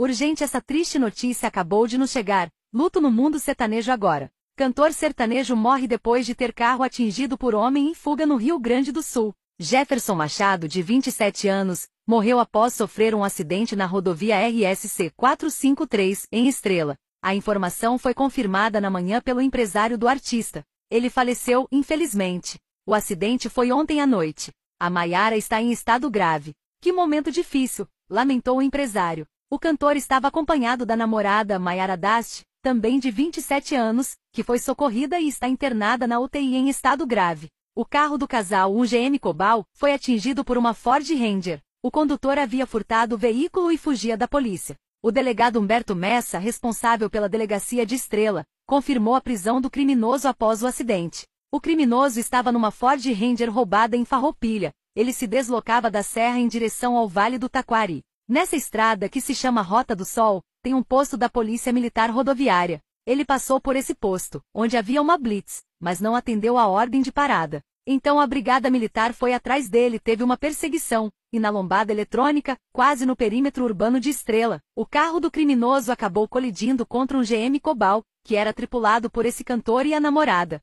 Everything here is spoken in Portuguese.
Urgente essa triste notícia acabou de nos chegar. Luto no mundo sertanejo agora. Cantor sertanejo morre depois de ter carro atingido por homem em fuga no Rio Grande do Sul. Jefferson Machado, de 27 anos, morreu após sofrer um acidente na rodovia RSC 453, em Estrela. A informação foi confirmada na manhã pelo empresário do artista. Ele faleceu, infelizmente. O acidente foi ontem à noite. A Maiara está em estado grave. Que momento difícil, lamentou o empresário. O cantor estava acompanhado da namorada Mayara Dast, também de 27 anos, que foi socorrida e está internada na UTI em estado grave. O carro do casal, um GM Cobal, foi atingido por uma Ford Ranger. O condutor havia furtado o veículo e fugia da polícia. O delegado Humberto Messa, responsável pela delegacia de Estrela, confirmou a prisão do criminoso após o acidente. O criminoso estava numa Ford Ranger roubada em Farroupilha. Ele se deslocava da serra em direção ao Vale do Taquari. Nessa estrada que se chama Rota do Sol, tem um posto da Polícia Militar Rodoviária. Ele passou por esse posto, onde havia uma blitz, mas não atendeu a ordem de parada. Então a brigada militar foi atrás dele, teve uma perseguição, e na lombada eletrônica, quase no perímetro urbano de Estrela, o carro do criminoso acabou colidindo contra um GM Cobal, que era tripulado por esse cantor e a namorada.